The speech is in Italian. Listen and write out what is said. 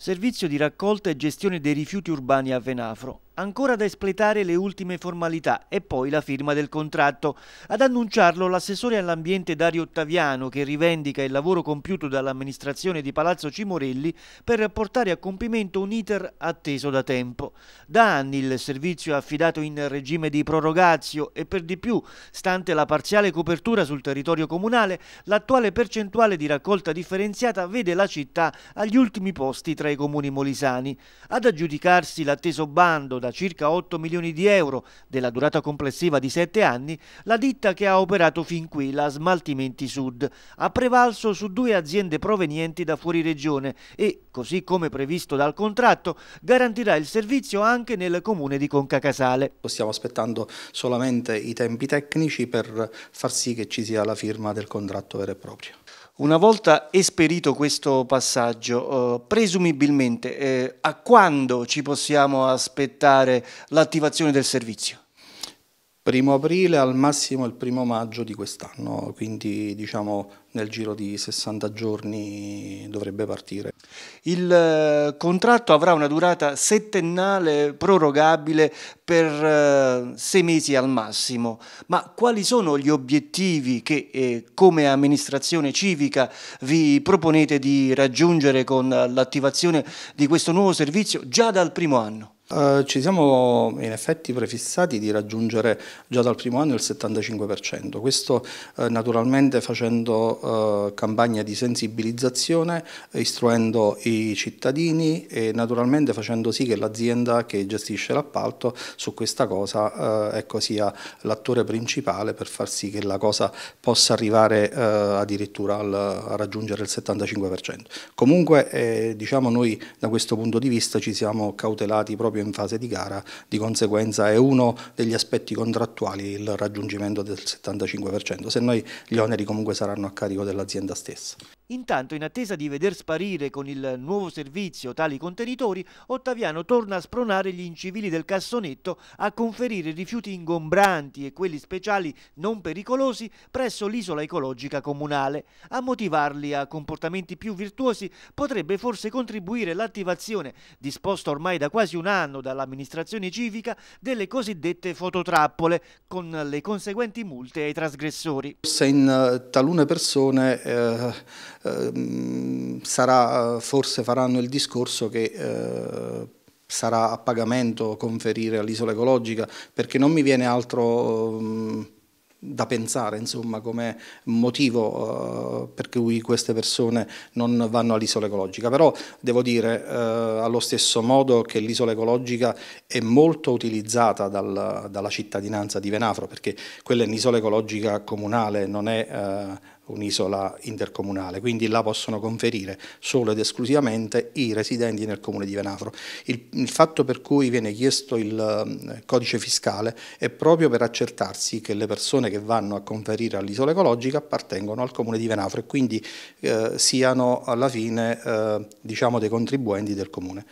Servizio di raccolta e gestione dei rifiuti urbani a Venafro ancora da espletare le ultime formalità e poi la firma del contratto. Ad annunciarlo l'assessore all'ambiente Dario Ottaviano che rivendica il lavoro compiuto dall'amministrazione di Palazzo Cimorelli per portare a compimento un iter atteso da tempo. Da anni il servizio è affidato in regime di prorogazio e per di più, stante la parziale copertura sul territorio comunale, l'attuale percentuale di raccolta differenziata vede la città agli ultimi posti tra i comuni molisani. Ad aggiudicarsi l'atteso bando da da circa 8 milioni di euro della durata complessiva di 7 anni la ditta che ha operato fin qui, la Smaltimenti Sud, ha prevalso su due aziende provenienti da fuori regione e, così come previsto dal contratto, garantirà il servizio anche nel comune di Conca Casale. Stiamo aspettando solamente i tempi tecnici per far sì che ci sia la firma del contratto vero e proprio. Una volta esperito questo passaggio, eh, presumibilmente eh, a quando ci possiamo aspettare l'attivazione del servizio? primo aprile al massimo il primo maggio di quest'anno, quindi diciamo nel giro di 60 giorni dovrebbe partire. Il eh, contratto avrà una durata settennale prorogabile per eh, sei mesi al massimo, ma quali sono gli obiettivi che eh, come amministrazione civica vi proponete di raggiungere con l'attivazione di questo nuovo servizio già dal primo anno? Eh, ci siamo in effetti prefissati di raggiungere già dal primo anno il 75%, questo eh, naturalmente facendo eh, campagne di sensibilizzazione, eh, istruendo i cittadini e naturalmente facendo sì che l'azienda che gestisce l'appalto su questa cosa eh, ecco, sia l'attore principale per far sì che la cosa possa arrivare eh, addirittura al, a raggiungere il 75%. Comunque diciamo noi da questo punto di vista ci siamo cautelati proprio proprio in fase di gara, di conseguenza è uno degli aspetti contrattuali il raggiungimento del 75%, se no gli oneri comunque saranno a carico dell'azienda stessa. Intanto, in attesa di veder sparire con il nuovo servizio tali contenitori, Ottaviano torna a spronare gli incivili del cassonetto a conferire rifiuti ingombranti e quelli speciali non pericolosi presso l'isola ecologica comunale. A motivarli a comportamenti più virtuosi potrebbe forse contribuire l'attivazione, disposta ormai da quasi un anno dall'amministrazione civica, delle cosiddette fototrappole, con le conseguenti multe ai trasgressori. Se in eh, talune persone... Eh Ehm, sarà, eh, forse faranno il discorso che eh, sarà a pagamento conferire all'isola ecologica, perché non mi viene altro ehm, da pensare insomma come motivo uh, per cui queste persone non vanno all'isola ecologica però devo dire uh, allo stesso modo che l'isola ecologica è molto utilizzata dal, dalla cittadinanza di Venafro perché quella è un'isola ecologica comunale non è uh, un'isola intercomunale, quindi la possono conferire solo ed esclusivamente i residenti nel comune di Venafro. Il, il, fatto per cui viene chiesto il mm, codice fiscale è proprio per accertarsi che le persone che vanno a conferire all'isola ecologica appartengono al comune di Venafro e quindi eh, siano alla fine eh, diciamo dei contribuenti del comune.